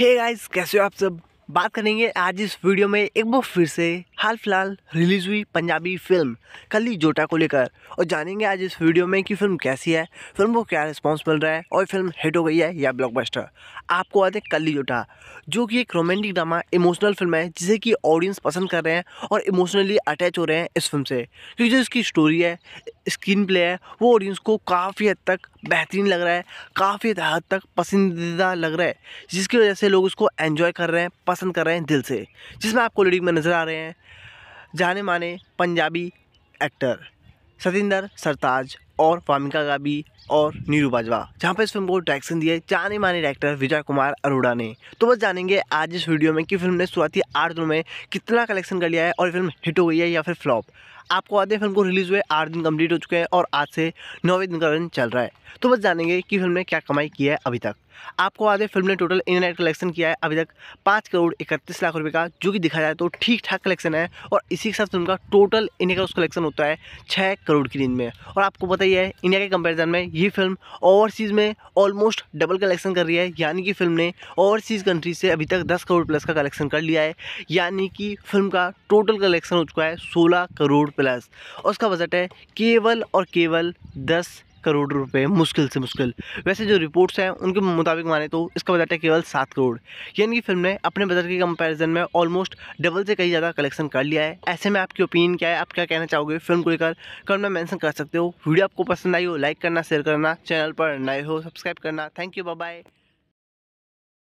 हे hey guys कैसे हो आप सब बात करेंगे आज इस वीडियो में एक बार फिर से हाल फिलहाल रिलीज़ हुई पंजाबी फिल्म कली जोटा को लेकर और जानेंगे आज इस वीडियो में कि फिल्म कैसी है फिल्म को क्या रिस्पॉन्स मिल रहा है और फिल्म हिट हो गई है या ब्लॉकबस्टर आपको आते कली जोटा जो कि एक रोमांटिक ड्रामा इमोशनल फिल्म है जिसे कि ऑडियंस पसंद कर रहे हैं और इमोशनली अटैच हो रहे हैं इस फिल्म से क्योंकि जो इसकी स्टोरी है स्क्रीन प्ले है वो ऑडियंस को काफ़ी हद तक बेहतरीन लग रहा है काफ़ी हद तक पसंदीदा लग रहा है जिसकी वजह से लोग उसको एन्जॉय कर रहे हैं पसंद कर रहे हैं दिल से जिसमें आपको लेडी में नज़र आ रहे हैं जाने माने पंजाबी एक्टर सतिंदर सरताज और फामिका का भी और नीरू बाजवा जहाँ पे इस फिल्म को डायरेक्शन दिए जाने माने डायरेक्टर विजय कुमार अरोड़ा ने तो बस जानेंगे आज इस वीडियो में कि फिल्म ने शुरुआती आठ दिनों में कितना कलेक्शन कर लिया है और फिल्म हिट हो गई है या फिर फ्लॉप आपको आधे फिल्म को रिलीज़ हुए आठ दिन कंप्लीट हो चुके हैं और आज से नौवें दिन का रन चल रहा है तो बस जानेंगे कि फिल्म ने क्या कमाई की है अभी तक आपको आधे फिल्म ने टोटल इंटरनेट कलेक्शन किया है अभी तक पाँच करोड़ इकतीस लाख रुपए का जो कि दिखा जाए तो ठीक ठाक कलेक्शन है और इसी के साथ फिल्म का टोटल इंडिया का उस कलेक्शन होता है छः करोड़ की रेंज में और आपको बताइए इंडिया के कंपेरिजन में ये फिल्म ओवरसीज़ में ऑलमोस्ट डबल कलेक्शन कर रही है यानी कि फिल्म ने ओवरसीज़ कंट्री से अभी तक 10 करोड़ प्लस का कलेक्शन कर लिया है यानी कि फिल्म का टोटल कलेक्शन हो चुका है 16 करोड़ प्लस उसका बजट है केवल और केवल दस करोड़ रुपए मुश्किल से मुश्किल वैसे जो रिपोर्ट्स हैं उनके मुताबिक माने तो इसका बजट है केवल सात करोड़ यानी कि फिल्म ने अपने बजट के कंपैरिजन में ऑलमोस्ट डबल से कहीं ज़्यादा कलेक्शन कर लिया है ऐसे में आपकी ओपिनियन क्या है आप क्या कहना चाहोगे फिल्म को लेकर कमेंट में मैंसन कर सकते हो वीडियो आपको पसंद आई हो लाइक करना शेयर करना चैनल पर नए हो सब्सक्राइब करना थैंक यू बाय